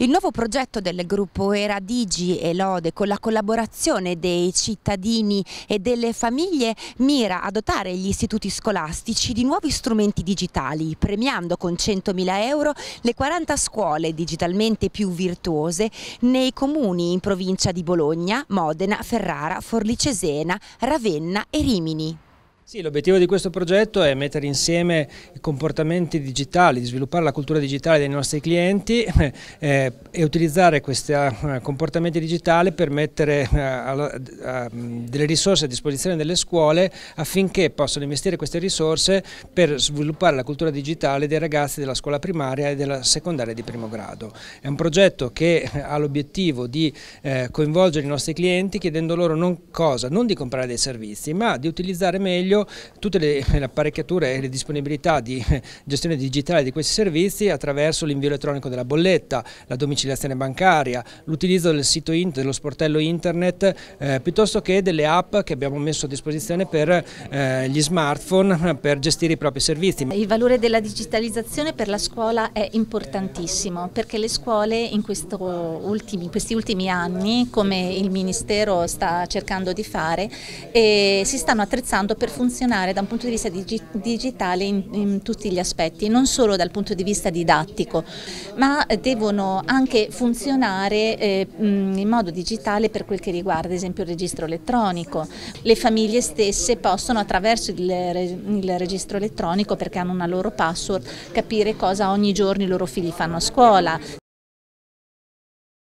Il nuovo progetto del gruppo Era Digi e Lode con la collaborazione dei cittadini e delle famiglie mira a dotare gli istituti scolastici di nuovi strumenti digitali, premiando con 100.000 euro le 40 scuole digitalmente più virtuose nei comuni in provincia di Bologna, Modena, Ferrara, Forlì Cesena, Ravenna e Rimini. Sì, l'obiettivo di questo progetto è mettere insieme i comportamenti digitali, sviluppare la cultura digitale dei nostri clienti eh, e utilizzare questi eh, comportamenti digitali per mettere eh, a, a, eh, delle risorse a disposizione delle scuole affinché possano investire queste risorse per sviluppare la cultura digitale dei ragazzi della scuola primaria e della secondaria di primo grado. È un progetto che eh, ha l'obiettivo di eh, coinvolgere i nostri clienti chiedendo loro non cosa, non di comprare dei servizi, ma di utilizzare meglio servizio, tutte le, le apparecchiature e le disponibilità di eh, gestione digitale di questi servizi attraverso l'invio elettronico della bolletta, la domiciliazione bancaria, l'utilizzo del sito internet, dello sportello internet, eh, piuttosto che delle app che abbiamo messo a disposizione per eh, gli smartphone per gestire i propri servizi. Il valore della digitalizzazione per la scuola è importantissimo perché le scuole in, ultimi, in questi ultimi anni, come il Ministero sta cercando di fare, eh, si stanno attrezzando per funzionare funzionare da un punto di vista dig digitale in, in, tutti gli aspetti, non solo dal punto di vista didattico, ma devono anche funzionare eh, in modo digitale per quel che riguarda ad esempio il registro elettronico. Le famiglie stesse possono attraverso il, il registro elettronico, perché hanno una loro password, capire cosa ogni giorno i loro figli fanno a scuola.